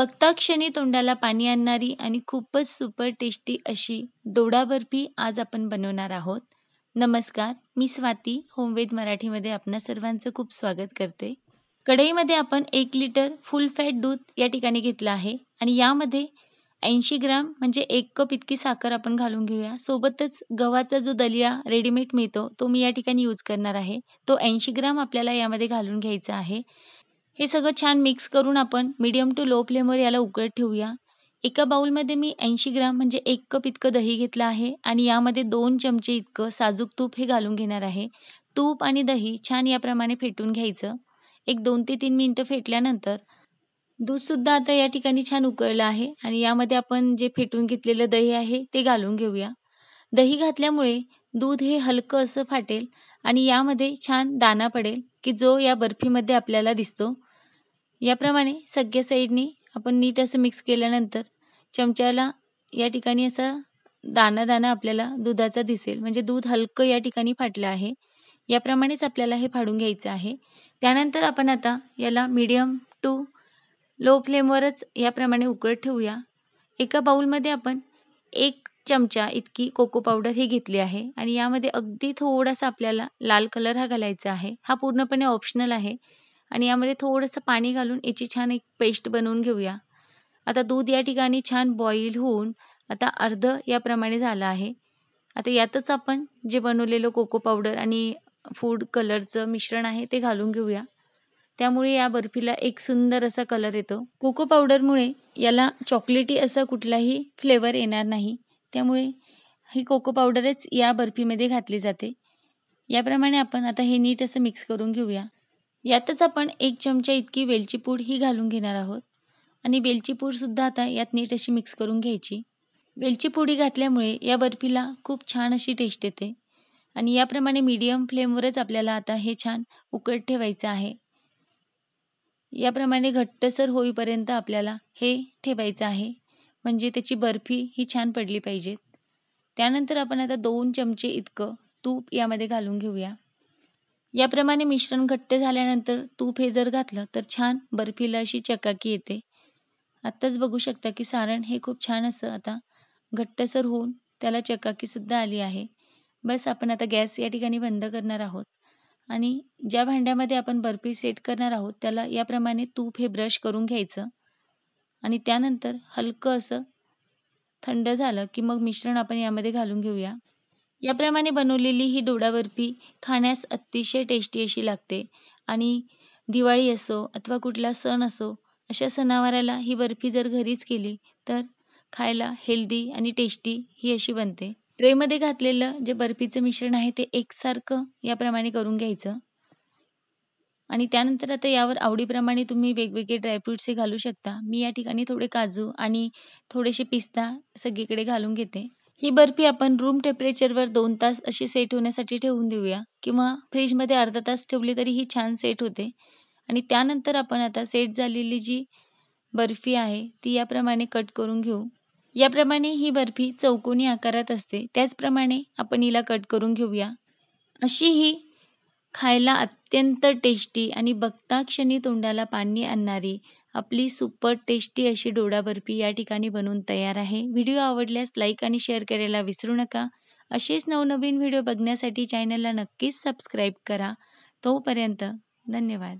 क्षणी तोंडाला पाणी आणणारी आणि खूपच सुपर टेस्टी अशी डोडा बर्फी आज आपण बनवणार आहोत नमस्कार मी स्वाती होमवेद मराठीमध्ये आपणा सर्वांचं खूप स्वागत करते कढईमध्ये आपण एक लिटर फुल फॅट दूध या ठिकाणी घेतलं आहे आणि यामध्ये ऐंशी ग्रॅम म्हणजे एक कप इतकी साखर आपण घालून घेऊया सोबतच गव्हाचा जो दलिया रेडीमेड मिळतो तो मी या ठिकाणी यूज करणार आहे तो ऐंशी ग्राम आपल्याला यामध्ये घालून घ्यायचा आहे हे सगळं छान मिक्स करून आपण मीडियम टू लो फ्लेमवर याला उकळत ठेवूया एका बाउलमध्ये मी ऐंशी ग्राम म्हणजे एक कप इतकं दही घेतलं आहे आणि यामध्ये दोन चमचे इतकं साजूक तूप हे घालून घेणार आहे तूप आणि दही छान याप्रमाणे फेटून घ्यायचं एक दोन ते तीन मिनटं फेटल्यानंतर दूधसुद्धा आता या ठिकाणी छान उकळलं आहे आणि यामध्ये आपण जे फेटून घेतलेलं दही आहे ते घालून घेऊया दही घातल्यामुळे दूध हे हलकं असं फाटेल आणि यामध्ये छान दाना पडेल की जो या बर्फीमध्ये आपल्याला दिसतो याप्रमाणे सगळ्या साईडनी आपण नीट असं मिक्स केल्यानंतर चमच्याला या ठिकाणी असा दाना दाना आपल्याला दुधाचा दिसेल म्हणजे दूध हलकं या ठिकाणी फाटलं आहे याप्रमाणेच आपल्याला हे फाडून घ्यायचं आहे त्यानंतर आपण आता याला मीडियम टू लो फ्लेमवरच याप्रमाणे उकळत ठेवूया एका बाऊलमध्ये आपण एक चमचा इतकी कोको पावडर ही घेतली आहे आणि यामध्ये अगदी थोडासा आपल्याला लाल कलर हा घालायचा आहे हा पूर्णपणे ऑप्शनल आहे आणि यामध्ये थोडंसं पाणी घालून याची छान एक पेस्ट बनवून घेऊया आता दूध या ठिकाणी छान बॉईल होऊन आता अर्ध याप्रमाणे झालं आहे आता यातच आपण जे बनवलेलं कोको पावडर आणि फूड कलरचं मिश्रण आहे ते घालून घेऊया त्यामुळे या बर्फीला एक सुंदर असा कलर येतो कोको पावडरमुळे याला चॉकलेटी असा कुठलाही फ्लेवर येणार नाही त्यामुळे ही कोको पावडरच या बर्फीमध्ये घातली जाते याप्रमाणे आपण आता हे नीट असं मिक्स करून घेऊया यातच आपण एक चमचा इतकी वेलची पूड ही घालून घेणार आहोत आणि वेलची आता यात नीट अशी मिक्स करून घ्यायची वेलची घातल्यामुळे या बर्फीला खूप छान अशी टेस्ट येते आणि याप्रमाणे मीडियम फ्लेमवरच आपल्याला आता हे छान उकळत ठेवायचं आहे याप्रमाणे घट्टसर होईपर्यंत आपल्याला हे ठेवायचं आहे म्हणजे त्याची बर्फी ही छान पडली पाहिजेत त्यानंतर आपण आता दोन चमचे इतकं तूप यामध्ये घालून घेऊया याप्रमाणे मिश्रण घट्ट झाल्यानंतर तूप हे जर घातलं तर छान बर्फीला अशी चकाकी येते आत्ताच बघू शकता की सारण हे खूप छान असं आता घट्टसर होऊन त्याला चकाकीसुद्धा आली आहे बस आपण आता गॅस या ठिकाणी बंद करणार आहोत आणि ज्या भांड्यामध्ये आपण बर्फी सेट करणार आहोत त्याला याप्रमाणे तूप हे ब्रश करून घ्यायचं आणि त्यानंतर हलकं असं थंड झालं की मग मिश्रण आपण यामध्ये घालून घेऊया याप्रमाणे बनवलेली ही डोडा बर्फी खाण्यास अतिशय टेस्टी अशी लागते आणि दिवाळी असो अथवा कुठला सण असो अशा सणावाराला ही बर्फी जर घरीच केली तर खायला हेल्दी आणि टेस्टी ही अशी बनते ट्रेमध्ये घातलेलं जे बर्फीचं मिश्रण आहे ते एकसारखं याप्रमाणे करून घ्यायचं आणि त्यानंतर आता यावर आवडीप्रमाणे तुम्ही वेगवेगळे ड्रायफ्रुट्स हे घालू शकता मी या ठिकाणी थोडे काजू आणि थोडेसे पिस्ता सगळीकडे घालून घेते ही बर्फी आपण रूम टेम्परेचरवर दोन तास अशी सेट होण्यासाठी ठेवून देऊया किंवा फ्रीजमध्ये अर्धा तास ठेवली तरी ही छान सेट होते आणि त्यानंतर आपण आता सेट झालेली जी बर्फी आहे ती याप्रमाणे कट करून घेऊ याप्रमाणे ही बर्फी चौकोनी आकारात असते त्याचप्रमाणे आपण हिला कट करून घेऊया अशी ही खायला अत्यंत टेस्टी आणि बक्ताक्षणी तोंडाला पाणी आणणारी आपली सुपर टेस्टी अशी डोडा बर्फी या ठिकाणी बनवून तयार आहे व्हिडिओ आवडल्यास लाईक आणि शेअर करायला विसरू नका असेच नवनवीन व्हिडिओ बघण्यासाठी चॅनलला नक्कीच सबस्क्राईब करा तोपर्यंत धन्यवाद